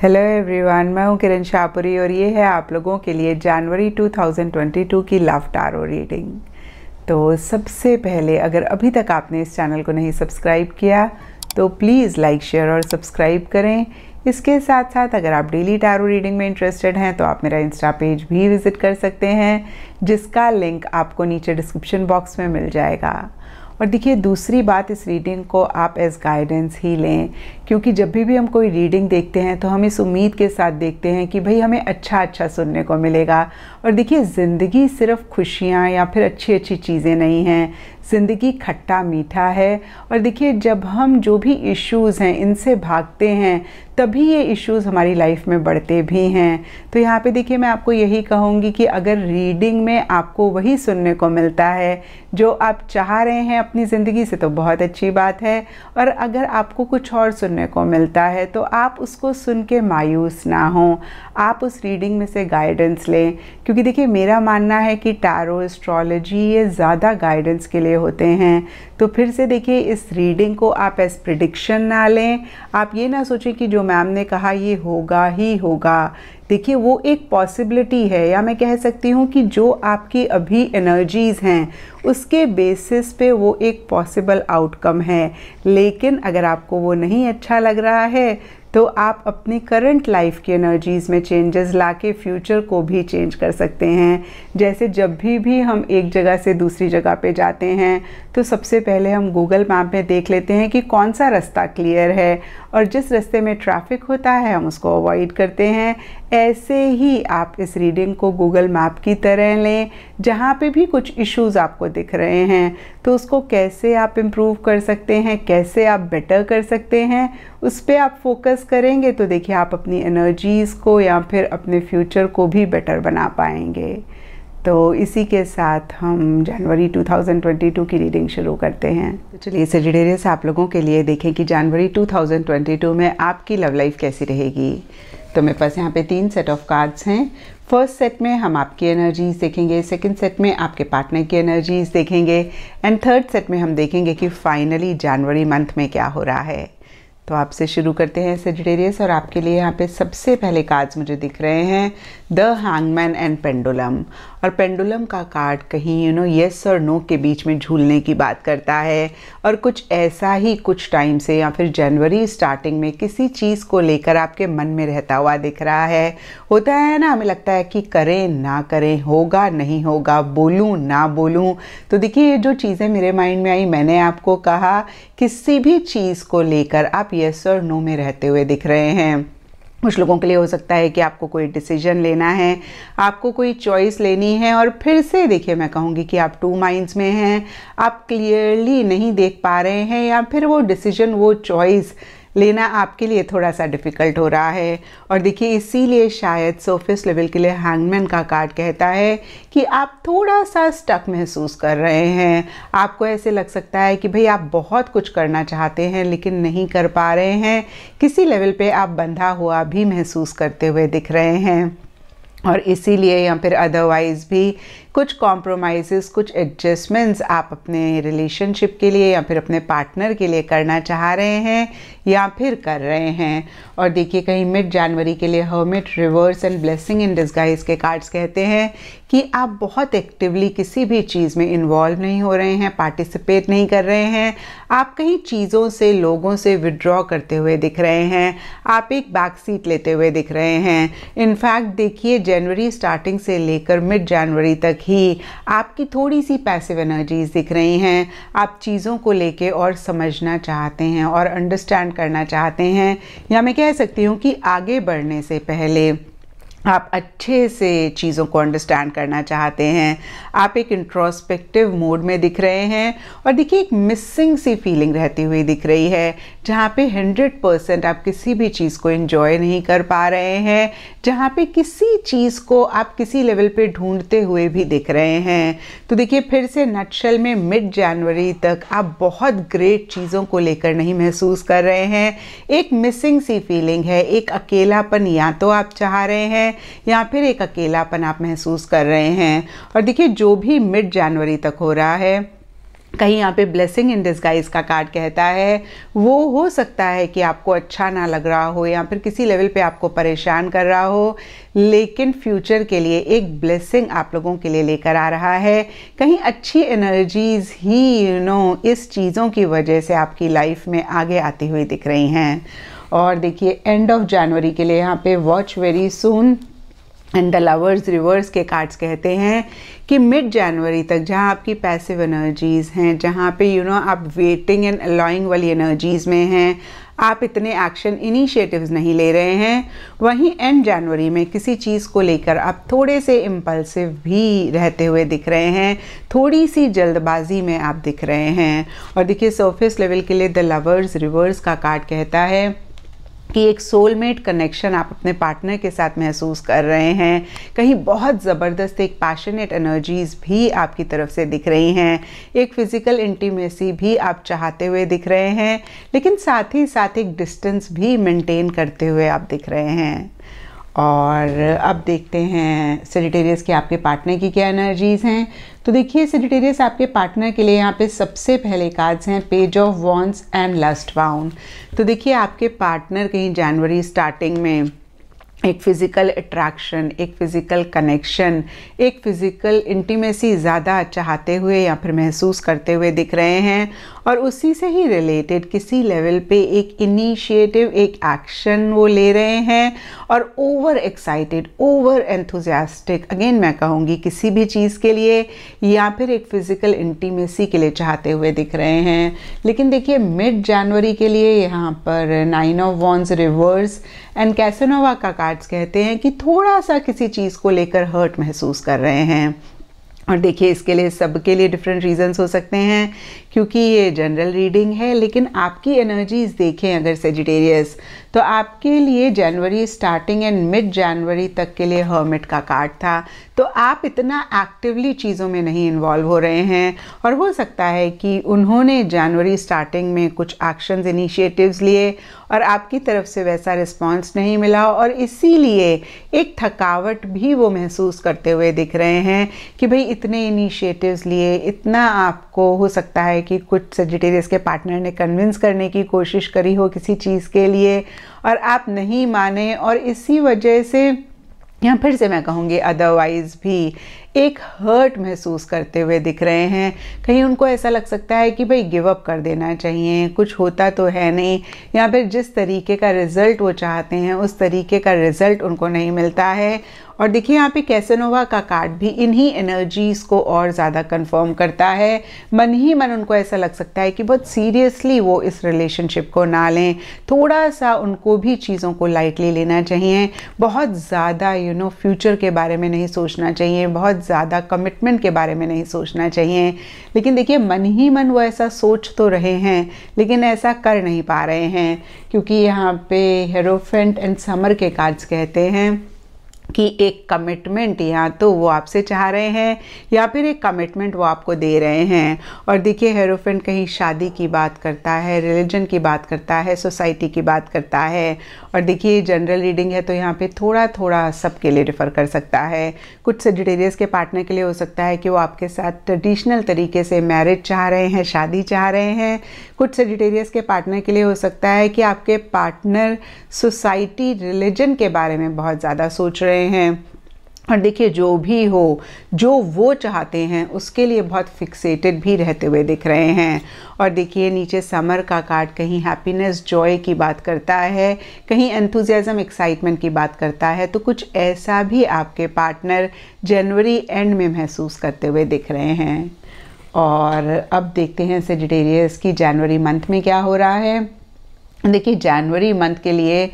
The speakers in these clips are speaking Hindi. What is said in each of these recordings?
हेलो एवरीवन मैं हूं किरण शाहपुरी और ये है आप लोगों के लिए जनवरी 2022 की लव टारो रीडिंग तो सबसे पहले अगर अभी तक आपने इस चैनल को नहीं सब्सक्राइब किया तो प्लीज़ लाइक शेयर और सब्सक्राइब करें इसके साथ साथ अगर आप डेली टारो रीडिंग में इंटरेस्टेड हैं तो आप मेरा इंस्टा पेज भी विज़िट कर सकते हैं जिसका लिंक आपको नीचे डिस्क्रिप्शन बॉक्स में मिल जाएगा और देखिए दूसरी बात इस रीडिंग को आप एज गाइडेंस ही लें क्योंकि जब भी भी हम कोई रीडिंग देखते हैं तो हम इस उम्मीद के साथ देखते हैं कि भाई हमें अच्छा अच्छा सुनने को मिलेगा और देखिए ज़िंदगी सिर्फ खुशियाँ या फिर अच्छी अच्छी चीज़ें नहीं हैं ज़िंदगी खट्टा मीठा है और देखिए जब हम जो भी इश्यूज़ हैं इनसे भागते हैं तभी ये इश्यूज़ हमारी लाइफ में बढ़ते भी हैं तो यहाँ पे देखिए मैं आपको यही कहूँगी कि अगर रीडिंग में आपको वही सुनने को मिलता है जो आप चाह रहे हैं अपनी ज़िंदगी से तो बहुत अच्छी बात है और अगर आपको कुछ और सुनने को मिलता है तो आप उसको सुन के मायूस ना हों आप उस रीडिंग में से गाइडेंस लें क्योंकि क्योंकि देखिए मेरा मानना है कि टैरो एस्ट्रोलॉजी ये ज़्यादा गाइडेंस के लिए होते हैं तो फिर से देखिए इस रीडिंग को आप एस प्रिडिक्शन ना लें आप ये ना सोचें कि जो मैम ने कहा ये होगा ही होगा देखिए वो एक पॉसिबिलिटी है या मैं कह सकती हूँ कि जो आपकी अभी एनर्जीज़ हैं उसके बेसिस पे वो एक पॉसिबल आउटकम है लेकिन अगर आपको वो नहीं अच्छा लग रहा है तो आप अपनी करंट लाइफ की एनर्जीज़ में चेंजेस ला के फ्यूचर को भी चेंज कर सकते हैं जैसे जब भी भी हम एक जगह से दूसरी जगह पे जाते हैं तो सबसे पहले हम गूगल मैप में देख लेते हैं कि कौन सा रास्ता क्लियर है और जिस रास्ते में ट्रैफिक होता है हम उसको अवॉइड करते हैं ऐसे ही आप इस रीडिंग को गूगल मैप की तरह लें जहाँ पे भी कुछ इश्यूज आपको दिख रहे हैं तो उसको कैसे आप इम्प्रूव कर सकते हैं कैसे आप बेटर कर सकते हैं उस पर आप फोकस करेंगे तो देखिए आप अपनी एनर्जीज़ को या फिर अपने फ्यूचर को भी बेटर बना पाएंगे तो इसी के साथ हम जनवरी 2022 की रीडिंग शुरू करते हैं तो चलिए सजिडेरियस आप लोगों के लिए देखें कि जनवरी 2022 में आपकी लव लाइफ कैसी रहेगी तो मेरे पास यहाँ पे तीन सेट ऑफ कार्ड्स हैं फर्स्ट सेट में हम आपकी एनर्जीज देखेंगे सेकंड सेट में आपके पार्टनर की एनर्जीज देखेंगे एंड थर्ड सेट में हम देखेंगे कि फाइनली जनवरी मंथ में क्या हो रहा है तो आपसे शुरू करते हैं सेजिटेरियस और आपके लिए यहाँ पे सबसे पहले कार्ड्स मुझे दिख रहे हैं द हैंगमैन एंड पेंडुलम और पेंडुलम का कार्ड कहीं यू नो यस और नो के बीच में झूलने की बात करता है और कुछ ऐसा ही कुछ टाइम से या फिर जनवरी स्टार्टिंग में किसी चीज़ को लेकर आपके मन में रहता हुआ दिख रहा है होता है ना हमें लगता है कि करें ना करें होगा नहीं होगा बोलूँ ना बोलूँ तो देखिए ये जो चीज़ें मेरे माइंड में आई मैंने आपको कहा किसी भी चीज़ को लेकर आप यस और नो में रहते हुए दिख रहे हैं कुछ लोगों के लिए हो सकता है कि आपको कोई डिसीजन लेना है आपको कोई चॉइस लेनी है और फिर से देखिए मैं कहूँगी कि आप टू माइंड्स में हैं आप क्लियरली नहीं देख पा रहे हैं या फिर वो डिसीजन वो चॉइस लेना आपके लिए थोड़ा सा डिफ़िकल्ट हो रहा है और देखिए इसीलिए शायद सोफिस लेवल के लिए हैंगमैन का कार्ड कहता है कि आप थोड़ा सा स्टक महसूस कर रहे हैं आपको ऐसे लग सकता है कि भाई आप बहुत कुछ करना चाहते हैं लेकिन नहीं कर पा रहे हैं किसी लेवल पे आप बंधा हुआ भी महसूस करते हुए दिख रहे हैं और इसीलिए या फिर अदरवाइज़ भी कुछ कॉम्प्रोमाइज़ कुछ एडजस्टमेंट्स आप अपने रिलेशनशिप के लिए या फिर अपने पार्टनर के लिए करना चाह रहे हैं या फिर कर रहे हैं और देखिए कहीं मिड जनवरी के लिए hermit reverse and blessing in disguise के कार्ड्स कहते हैं कि आप बहुत एक्टिवली किसी भी चीज़ में इन्वॉल्व नहीं हो रहे हैं पार्टिसिपेट नहीं कर रहे हैं आप कहीं चीज़ों से लोगों से विड्रॉ करते हुए दिख रहे हैं आप एक बैक सीट लेते हुए दिख रहे हैं इनफैक्ट देखिए जनवरी स्टार्टिंग से लेकर मिड जनवरी तक भी आपकी थोड़ी सी पैसिव एनर्जीज दिख रही हैं आप चीज़ों को लेके और समझना चाहते हैं और अंडरस्टैंड करना चाहते हैं या मैं कह सकती हूँ कि आगे बढ़ने से पहले आप अच्छे से चीज़ों को अंडरस्टैंड करना चाहते हैं आप एक इंट्रोस्पेक्टिव मोड में दिख रहे हैं और देखिए एक मिसिंग सी फीलिंग रहती हुई दिख रही है जहाँ पे हंड्रेड परसेंट आप किसी भी चीज़ को इन्जॉय नहीं कर पा रहे हैं जहाँ पे किसी चीज़ को आप किसी लेवल पे ढूंढते हुए भी दिख रहे हैं तो देखिए फिर से नटशल में मिड जनवरी तक आप बहुत ग्रेट चीज़ों को लेकर नहीं महसूस कर रहे हैं एक मिसिंग सी फीलिंग है एक अकेलापन या तो आप चाह रहे हैं या फिर एक अकेलापन आप महसूस कर रहे हैं और देखिए जो भी मिड जनवरी तक हो रहा है कहीं यहाँ पे ब्लेसिंग इन डिस्गाइज का कार्ड कहता है वो हो सकता है कि आपको अच्छा ना लग रहा हो या फिर किसी लेवल पे आपको परेशान कर रहा हो लेकिन फ्यूचर के लिए एक ब्लेसिंग आप लोगों के लिए लेकर आ रहा है कहीं अच्छी एनर्जीज ही यू you नो know, इस चीज़ों की वजह से आपकी लाइफ में आगे आती हुई दिख रही हैं और देखिए एंड ऑफ जनवरी के लिए यहाँ पे watch very soon and the lovers reverse के कार्ड्स कहते हैं कि मिड जनवरी तक जहाँ आपकी पैसिव एनर्जीज़ हैं जहाँ पे यू you नो know, आप वेटिंग एंड अलॉइंग वाली एनर्जीज़ में हैं आप इतने एक्शन इनिशिएटिव्स नहीं ले रहे हैं वहीं एंड जनवरी में किसी चीज़ को लेकर आप थोड़े से इम्पल्सिव भी रहते हुए दिख रहे हैं थोड़ी सी जल्दबाजी में आप दिख रहे हैं और देखिए सरफेस लेवल के लिए द लवर्स रिवर्स का कार्ड कहता है कि एक सोलमेट कनेक्शन आप अपने पार्टनर के साथ महसूस कर रहे हैं कहीं बहुत ज़बरदस्त एक पैशनेट एनर्जीज़ भी आपकी तरफ से दिख रही हैं एक फ़िज़िकल इंटीमेसी भी आप चाहते हुए दिख रहे हैं लेकिन साथ ही साथ एक डिस्टेंस भी मेंटेन करते हुए आप दिख रहे हैं और अब देखते हैं सेजिटेरियस के आपके पार्टनर की क्या एनर्जीज हैं तो देखिए सेजिटेरियस आपके पार्टनर के लिए यहाँ पे सबसे पहले कार्ड्स हैं page of wands and lust bound तो देखिए आपके पार्टनर कहीं जनवरी स्टार्टिंग में एक फ़िज़िकल अट्रैक्शन एक फ़िज़िकल कनेक्शन एक फ़िज़िकल इंटीमेसी ज़्यादा चाहते हुए या फिर महसूस करते हुए दिख रहे हैं और उसी से ही रिलेटेड किसी लेवल पे एक इनिशिएटिव एक एक्शन वो ले रहे हैं और over excited over enthusiastic again मैं कहूँगी किसी भी चीज़ के लिए या फिर एक फ़िज़िकल इंटीमेसी के लिए चाहते हुए दिख रहे हैं लेकिन देखिए मिड जनवरी के लिए यहाँ पर nine of wands reverse and Casanova का कार्ड्स कहते हैं कि थोड़ा सा किसी चीज़ को लेकर हर्ट महसूस कर रहे हैं और देखिए इसके लिए सबके लिए डिफरेंट रीजंस हो सकते हैं क्योंकि ये जनरल रीडिंग है लेकिन आपकी एनर्जीज देखें अगर सेजिटेरियस तो आपके लिए जनवरी स्टार्टिंग एंड मिड जनवरी तक के लिए हर्मिट का कार्ड था तो आप इतना एक्टिवली चीज़ों में नहीं इन्वॉल्व हो रहे हैं और हो सकता है कि उन्होंने जनवरी स्टार्टिंग में कुछ एक्शंस इनिशिएटिव्स लिए और आपकी तरफ से वैसा रिस्पॉन्स नहीं मिला और इसीलिए एक थकावट भी वो महसूस करते हुए दिख रहे हैं कि भाई इतने इनिशिएटिव्स लिए इतना आपको हो सकता है कि कुछ सजिटेरियस के पार्टनर ने कन्विंस करने की कोशिश करी हो किसी चीज़ के लिए और आप नहीं माने और इसी वजह से या फिर से मैं कहूँगी अदरवाइज़ भी एक हर्ट महसूस करते हुए दिख रहे हैं कहीं उनको ऐसा लग सकता है कि भाई गिव अप कर देना चाहिए कुछ होता तो है नहीं या फिर जिस तरीके का रिज़ल्ट वो चाहते हैं उस तरीके का रिज़ल्ट उनको नहीं मिलता है और देखिए यहाँ पे कैसेनोवा का कार्ड भी इन्हीं एनर्जीज़ को और ज़्यादा कंफर्म करता है मन ही मन उनको ऐसा लग सकता है कि बहुत सीरियसली वो इस रिलेशनशिप को ना लें थोड़ा सा उनको भी चीज़ों को लाइटली लेना चाहिए बहुत ज़्यादा यू नो फ्यूचर के बारे में नहीं सोचना चाहिए बहुत ज़्यादा कमिटमेंट के बारे में नहीं सोचना चाहिए लेकिन देखिए मन ही मन वो ऐसा सोच तो रहे हैं लेकिन ऐसा कर नहीं पा रहे हैं क्योंकि यहाँ पे हेरोफेंट एंड समर के कार्ड्स कहते हैं कि एक कमिटमेंट या तो वो आपसे चाह रहे हैं या फिर एक कमिटमेंट वो आपको दे रहे हैं और देखिए हेरोफ्रेंड कहीं शादी की बात करता है रिलीजन की बात करता है सोसाइटी की बात करता है और देखिए जनरल रीडिंग है तो यहाँ पे थोड़ा थोड़ा सबके लिए रेफ़र कर सकता है कुछ सजिटेरियस के पार्टनर के लिए हो सकता है कि वो आपके साथ ट्रेडिशनल तरीके से मैरिज चाह रहे हैं शादी चाह रहे हैं कुछ सजिटेरियस के पार्टनर के लिए हो सकता है कि आपके पार्टनर सोसाइटी रिलीजन के बारे में बहुत ज़्यादा सोच रहे हैं हैं और देखिए जो भी हो जो वो चाहते हैं उसके लिए बहुत फिक्सेटेड भी रहते हुए दिख रहे हैं और देखिए नीचे समर का कार्ड कहीं हैप्पीनेस जॉय की बात करता है कहीं एंथुजियाज़म एक्साइटमेंट की बात करता है तो कुछ ऐसा भी आपके पार्टनर जनवरी एंड में महसूस करते हुए दिख रहे हैं और अब देखते हैं सेजिटेरियस की जनवरी मंथ में क्या हो रहा है देखिए जनवरी मंथ के लिए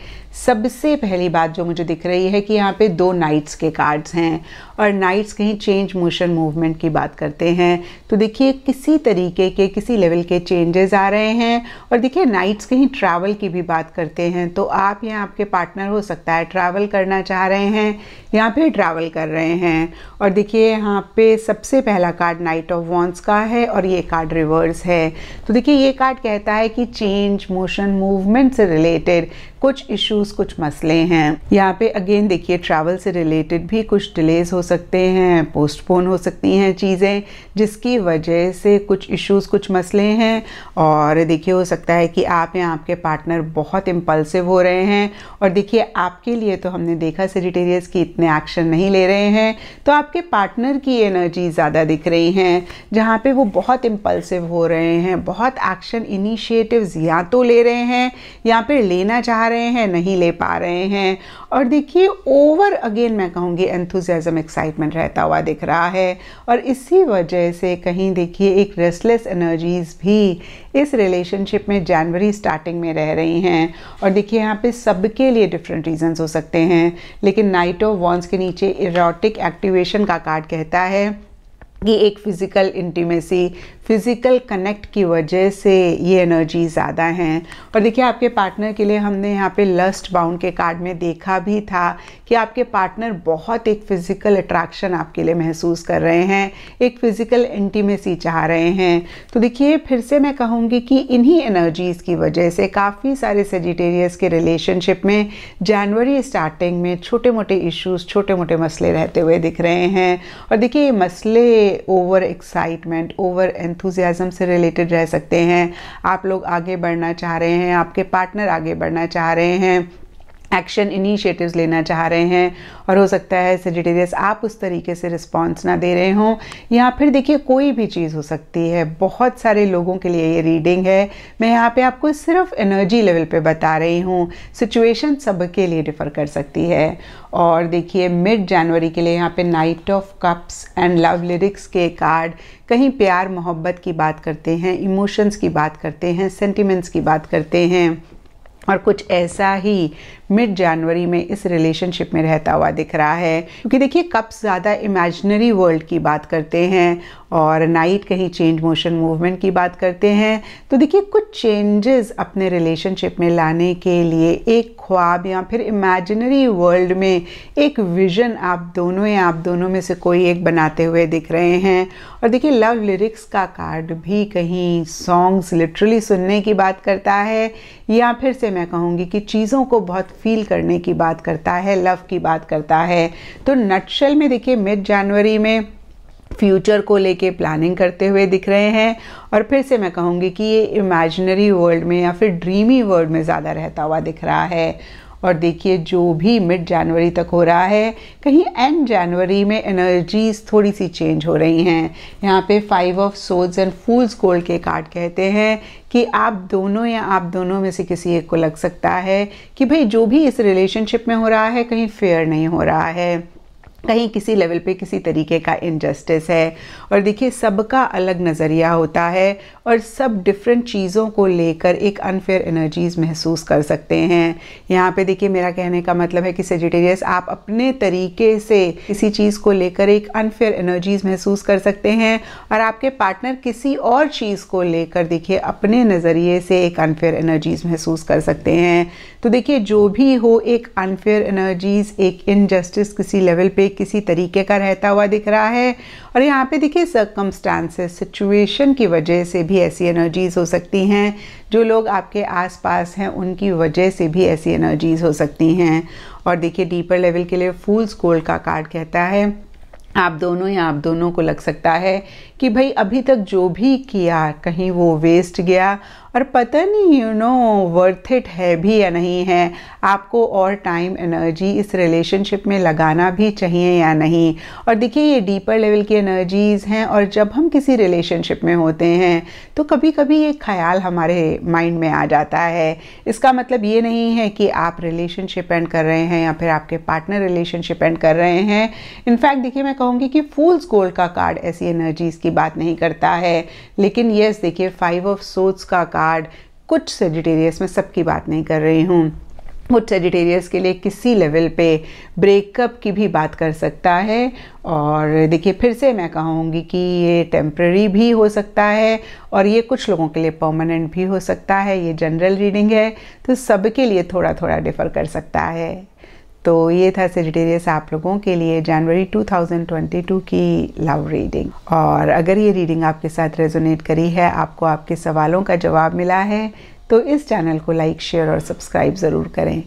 सबसे पहली बात जो मुझे दिख रही है कि यहाँ पे दो नाइट्स के कार्ड्स हैं और नाइट्स कहीं चेंज मोशन मूवमेंट की बात करते हैं तो देखिए किसी तरीके के किसी लेवल के चेंजेस आ रहे हैं और देखिए नाइट्स कहीं ट्रैवल की भी बात करते हैं तो आप या आपके पार्टनर हो सकता है ट्रैवल करना चाह रहे हैं या फिर ट्रैवल कर रहे हैं और देखिए यहाँ पे सबसे पहला कार्ड नाइट ऑफ वॉन्स का है और ये कार्ड रिवर्स है तो देखिए ये कार्ड कहता है कि चेंज मोशन मूवमेंट से रिलेटेड कुछ इश्यूज कुछ मसले हैं यहाँ पे अगेन देखिए ट्रैवल से रिलेटेड भी कुछ डिलेज हो सकते सकते हैं पोस्टपोन हो सकती हैं चीज़ें जिसकी वजह से कुछ इश्यूज कुछ मसले हैं और देखिए हो सकता है कि आप या आपके पार्टनर बहुत इम्पल्सिव हो रहे हैं और देखिए आपके लिए तो हमने देखा सेजिटेरियस की इतने एक्शन नहीं ले रहे हैं तो आपके पार्टनर की एनर्जी ज़्यादा दिख रही हैं जहाँ पे वो बहुत इम्पल्सिव हो रहे हैं बहुत एक्शन इनिशिएटिव या तो ले रहे हैं या फिर लेना चाह रहे हैं नहीं ले पा रहे हैं और देखिए ओवर अगेन मैं कहूँगी एंथुजियाज़म एक्साइटमेंट रहता हुआ दिख रहा है और इसी वजह से कहीं देखिए एक रेस्टलेस एनर्जीज़ भी इस रिलेशनशिप में जनवरी स्टार्टिंग में रह रही हैं और देखिए यहाँ पे सबके लिए डिफरेंट रीजंस हो सकते हैं लेकिन नाइट ऑफ वॉन्स के नीचे इरोटिक एक्टिवेशन का कार्ड कहता है ये एक फ़िज़िकल इंटीमेसी फ़िज़िकल कनेक्ट की वजह से ये एनर्जी ज़्यादा हैं और देखिए आपके पार्टनर के लिए हमने यहाँ पे लस्ट बाउंड के कार्ड में देखा भी था कि आपके पार्टनर बहुत एक फ़िज़िकल अट्रैक्शन आपके लिए महसूस कर रहे हैं एक फ़िज़िकल इंटीमेसी चाह रहे हैं तो देखिए फिर से मैं कहूँगी कि इन्हीं एनर्जीज़ की वजह से काफ़ी सारे सेजिटेरियस के रिलेशनशिप में जनवरी स्टार्टिंग में छोटे मोटे इश्यूज़ छोटे मोटे मसले रहते हुए दिख रहे हैं और देखिए ये मसले ओवर एक्साइटमेंट ओवर एंथुजियाज़म से रिलेटेड रह सकते हैं आप लोग आगे बढ़ना चाह रहे हैं आपके पार्टनर आगे बढ़ना चाह रहे हैं एक्शन इनिशिएटिव्स लेना चाह रहे हैं और हो सकता है सेजिटेरियस आप उस तरीके से रिस्पॉन्स ना दे रहे हों या फिर देखिए कोई भी चीज़ हो सकती है बहुत सारे लोगों के लिए ये रीडिंग है मैं यहाँ पे आपको सिर्फ एनर्जी लेवल पे बता रही हूँ सिचुएशन सबके लिए डिफ़र कर सकती है और देखिए मिड जनवरी के लिए यहाँ पे knight of cups and love lyrics के कार्ड कहीं प्यार मोहब्बत की बात करते हैं इमोशंस की बात करते हैं सेंटिमेंट्स की बात करते हैं और कुछ ऐसा ही मिड जनवरी में इस रिलेशनशिप में रहता हुआ दिख रहा है क्योंकि देखिए कप ज़्यादा इमेजनरी वर्ल्ड की बात करते हैं और नाइट कहीं चेंज मोशन मूवमेंट की बात करते हैं तो देखिए कुछ चेंजेस अपने रिलेशनशिप में लाने के लिए एक ख्वाब या फिर इमेजिनरी वर्ल्ड में एक विजन आप दोनों या आप दोनों में से कोई एक बनाते हुए दिख रहे हैं और देखिए लव लिरिक्स का कार्ड भी कहीं सॉन्ग्स लिटरली सुनने की बात करता है या फिर से मैं कहूँगी कि चीज़ों को बहुत फील करने की बात करता है लव की बात करता है तो नटशल में देखिए मिड जनवरी में फ्यूचर को लेके प्लानिंग करते हुए दिख रहे हैं और फिर से मैं कहूँगी कि ये इमेजिनरी वर्ल्ड में या फिर ड्रीमी वर्ल्ड में ज़्यादा रहता हुआ दिख रहा है और देखिए जो भी मिड जनवरी तक हो रहा है कहीं एंड जनवरी में एनर्जीज थोड़ी सी चेंज हो रही हैं यहाँ पे five of swords and fool's gold के कार्ड कहते हैं कि आप दोनों या आप दोनों में से किसी एक को लग सकता है कि भाई जो भी इस रिलेशनशिप में हो रहा है कहीं फेयर नहीं हो रहा है कहीं किसी लेवल पे किसी तरीके का इनजस्टिस है और देखिए सबका अलग नज़रिया होता है और सब डिफरेंट चीज़ों को लेकर एक अनफेयर एनर्जीज़ महसूस कर सकते हैं यहाँ पे देखिए मेरा कहने का मतलब है कि सेजिटेरियस आप अपने तरीके से किसी चीज़ को लेकर एक अनफेयर एनर्जीज़ महसूस कर सकते हैं और आपके पार्टनर किसी और चीज़ को लेकर देखिए अपने नज़रिए से एक अनफेयर एनर्जीज़ महसूस कर सकते हैं तो देखिए जो भी हो एक अनफेयर एनर्जीज़ एक इनजस्टिस किसी लेवल पर किसी तरीके का रहता हुआ दिख रहा है और यहाँ पे देखिए सर्कमस्टांसेस सिचुएशन की वजह से भी ऐसी एनर्जीज़ हो सकती हैं जो लोग आपके आसपास हैं उनकी वजह से भी ऐसी एनर्जीज़ हो सकती हैं और देखिए डीपर लेवल के लिए फूल्स गोल्ड का कार्ड कहता है आप दोनों या आप दोनों को लग सकता है कि भाई अभी तक जो भी किया कहीं वो वेस्ट गया और पता नहीं यू नो वर्थ इट है भी या नहीं है आपको और टाइम एनर्जी इस रिलेशनशिप में लगाना भी चाहिए या नहीं और देखिए ये डीपर लेवल की एनर्जीज़ हैं और जब हम किसी रिलेशनशिप में होते हैं तो कभी कभी ये ख्याल हमारे माइंड में आ जाता है इसका मतलब ये नहीं है कि आप रिलेशनशिप एंड कर रहे हैं या फिर आपके पार्टनर रिलेशनशिप एंड कर रहे हैं इनफैक्ट देखिए मैं कहूँगी कि फूल्स गोल्ड का कार्ड ऐसी एनर्जीज़ की बात नहीं करता है लेकिन यस देखिए फाइव ऑफ सोट्स का कार्ड कुछ सेजिटेरियस में सबकी बात नहीं कर रही हूँ कुछ सेजिटेरियस के लिए किसी लेवल पे ब्रेकअप की भी बात कर सकता है और देखिए फिर से मैं कहूँगी कि ये टेम्प्ररी भी हो सकता है और ये कुछ लोगों के लिए परमानेंट भी हो सकता है ये जनरल रीडिंग है तो सबके लिए थोड़ा थोड़ा डिफ़र कर सकता है तो ये था सेजिटेरियस आप लोगों के लिए जनवरी 2022 की लव रीडिंग और अगर ये रीडिंग आपके साथ रेजोनेट करी है आपको आपके सवालों का जवाब मिला है तो इस चैनल को लाइक शेयर और सब्सक्राइब ज़रूर करें